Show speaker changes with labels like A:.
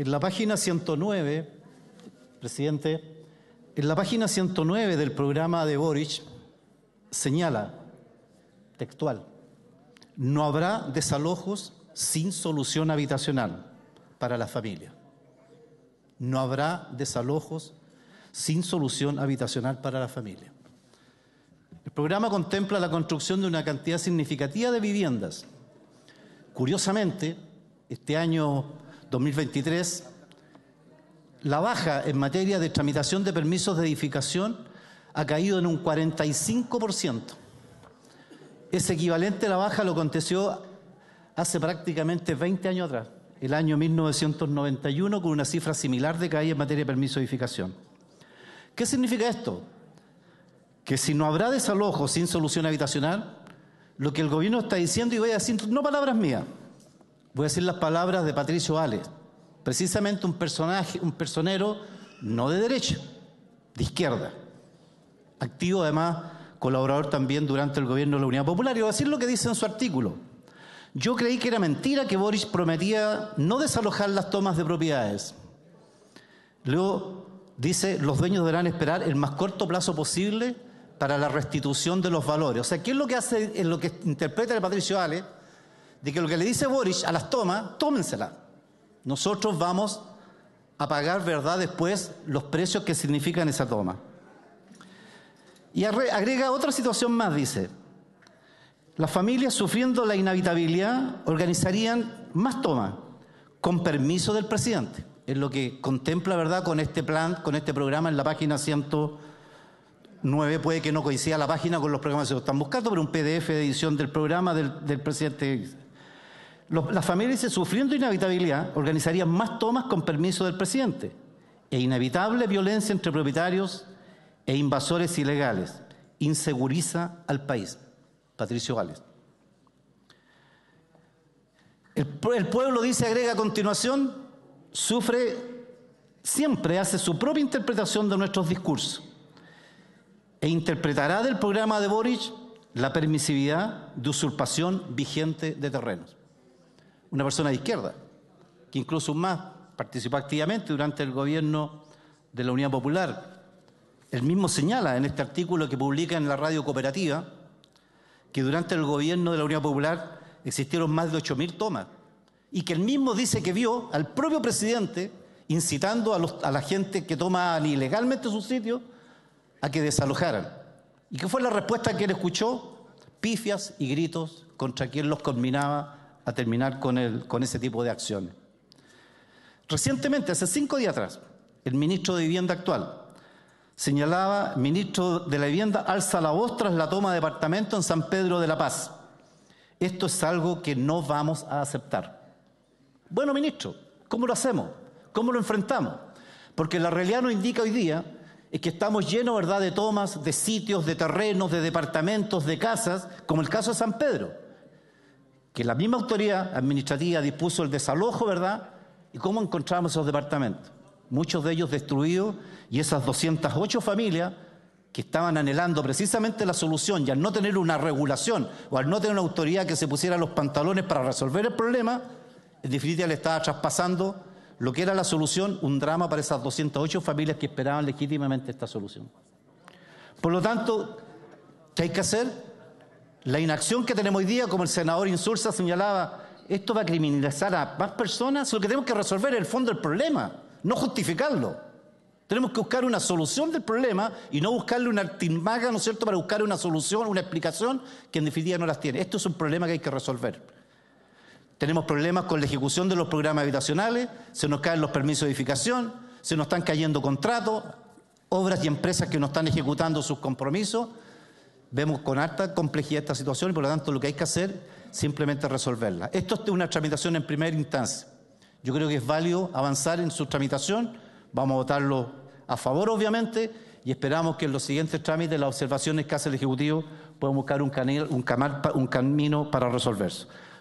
A: En la página 109, presidente, en la página 109 del programa de Boric señala, textual, no habrá desalojos sin solución habitacional para la familia. No habrá desalojos sin solución habitacional para la familia. El programa contempla la construcción de una cantidad significativa de viviendas. Curiosamente, este año 2023, la baja en materia de tramitación de permisos de edificación ha caído en un 45%. Es equivalente a la baja lo aconteció hace prácticamente 20 años atrás, el año 1991, con una cifra similar de caída en materia de permiso de edificación. ¿Qué significa esto? Que si no habrá desalojo sin solución habitacional, lo que el gobierno está diciendo, y voy a no palabras mías, voy a decir las palabras de Patricio Vales, precisamente un personaje, un personero no de derecha, de izquierda, activo además, colaborador también durante el gobierno de la Unidad Popular. Y voy a decir lo que dice en su artículo. Yo creí que era mentira que Boris prometía no desalojar las tomas de propiedades. Luego dice, los dueños deberán esperar el más corto plazo posible para la restitución de los valores. O sea, ¿qué es lo que hace, en lo que interpreta el Patricio Ale? de que lo que le dice Boris a las tomas, tómensela. Nosotros vamos a pagar, ¿verdad?, después los precios que significan esa toma. Y agrega otra situación más, dice. Las familias sufriendo la inhabitabilidad organizarían más tomas con permiso del presidente. Es lo que contempla, ¿verdad?, con este plan, con este programa en la página 109. Puede que no coincida la página con los programas que están buscando, pero un PDF de edición del programa del, del presidente las familias, sufriendo inhabitabilidad, organizarían más tomas con permiso del presidente e inevitable violencia entre propietarios e invasores ilegales. Inseguriza al país. Patricio Gales. El, el pueblo, dice, agrega a continuación, sufre, siempre hace su propia interpretación de nuestros discursos e interpretará del programa de Boric la permisividad de usurpación vigente de terrenos una persona de izquierda, que incluso más participó activamente durante el gobierno de la Unión Popular. Él mismo señala en este artículo que publica en la radio cooperativa que durante el gobierno de la Unión Popular existieron más de 8.000 tomas y que él mismo dice que vio al propio presidente incitando a, a la gente que toma ilegalmente sus sitios a que desalojaran. ¿Y qué fue la respuesta que él escuchó? Pifias y gritos contra quien los combinaba terminar con, el, con ese tipo de acciones. Recientemente, hace cinco días atrás, el ministro de Vivienda actual señalaba, ministro de la Vivienda, alza la voz tras la toma de departamento en San Pedro de la Paz. Esto es algo que no vamos a aceptar. Bueno, ministro, ¿cómo lo hacemos? ¿Cómo lo enfrentamos? Porque la realidad nos indica hoy día es que estamos llenos, ¿verdad?, de tomas, de sitios, de terrenos, de departamentos, de casas, como el caso de San Pedro que la misma autoridad administrativa dispuso el desalojo, ¿verdad? ¿Y cómo encontramos esos departamentos? Muchos de ellos destruidos y esas 208 familias que estaban anhelando precisamente la solución y al no tener una regulación o al no tener una autoridad que se pusiera los pantalones para resolver el problema, en definitiva le estaba traspasando lo que era la solución, un drama para esas 208 familias que esperaban legítimamente esta solución. Por lo tanto, ¿qué hay que hacer? La inacción que tenemos hoy día, como el senador Insulza señalaba, esto va a criminalizar a más personas. Lo que tenemos que resolver es el fondo del problema, no justificarlo. Tenemos que buscar una solución del problema y no buscarle una artimaga, ¿no es cierto?, para buscar una solución, una explicación que en definitiva no las tiene. Esto es un problema que hay que resolver. Tenemos problemas con la ejecución de los programas habitacionales, se nos caen los permisos de edificación, se nos están cayendo contratos, obras y empresas que no están ejecutando sus compromisos Vemos con alta complejidad esta situación y por lo tanto lo que hay que hacer es simplemente resolverla. Esto es una tramitación en primera instancia. Yo creo que es válido avanzar en su tramitación. Vamos a votarlo a favor, obviamente, y esperamos que en los siguientes trámites, las observaciones que hace el Ejecutivo, puedan buscar un, un camino para resolverse.